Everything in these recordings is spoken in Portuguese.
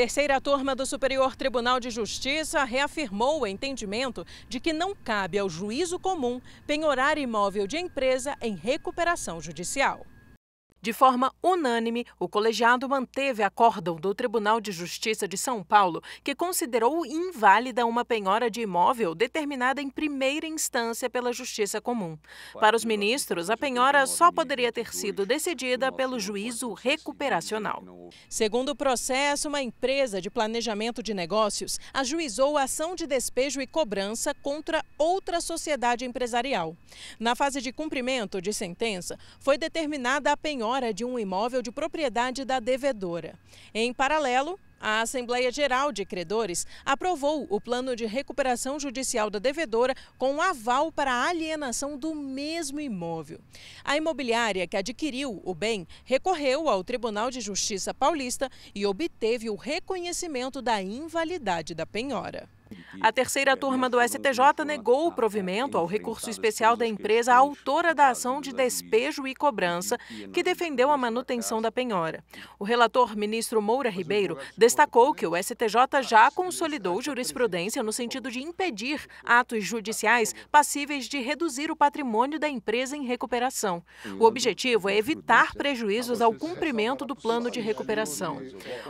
terceira turma do Superior Tribunal de Justiça reafirmou o entendimento de que não cabe ao juízo comum penhorar imóvel de empresa em recuperação judicial. De forma unânime, o colegiado manteve a acórdão do Tribunal de Justiça de São Paulo, que considerou inválida uma penhora de imóvel determinada em primeira instância pela Justiça Comum. Para os ministros, a penhora só poderia ter sido decidida pelo juízo recuperacional. Segundo o processo, uma empresa de planejamento de negócios ajuizou ação de despejo e cobrança contra outra sociedade empresarial. Na fase de cumprimento de sentença, foi determinada a penhora penhora de um imóvel de propriedade da devedora. Em paralelo, a Assembleia Geral de Credores aprovou o plano de recuperação judicial da devedora com aval para a alienação do mesmo imóvel. A imobiliária que adquiriu o bem recorreu ao Tribunal de Justiça Paulista e obteve o reconhecimento da invalidade da penhora. A terceira turma do STJ negou o provimento ao recurso especial da empresa autora da ação de despejo e cobrança, que defendeu a manutenção da penhora. O relator, ministro Moura Ribeiro, destacou que o STJ já consolidou jurisprudência no sentido de impedir atos judiciais passíveis de reduzir o patrimônio da empresa em recuperação. O objetivo é evitar prejuízos ao cumprimento do plano de recuperação.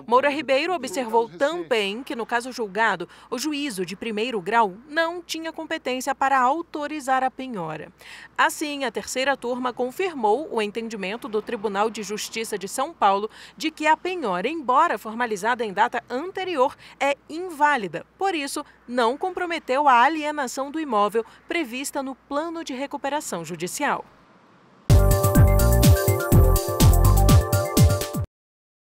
Moura Ribeiro observou também que, no caso julgado, o juiz juízo de primeiro grau não tinha competência para autorizar a penhora. Assim, a terceira turma confirmou o entendimento do Tribunal de Justiça de São Paulo de que a penhora, embora formalizada em data anterior, é inválida. Por isso, não comprometeu a alienação do imóvel prevista no plano de recuperação judicial.